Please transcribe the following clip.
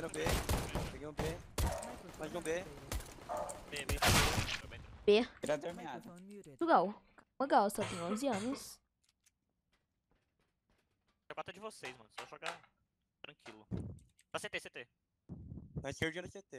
Primeiro B. Peguei um B. Mais um B. B, B. B. Tirador meado. Legal. Legal, só tem 11 anos. Já bata de vocês, mano. Só jogar tranquilo. Na CT, CT. Na esquerda era CT.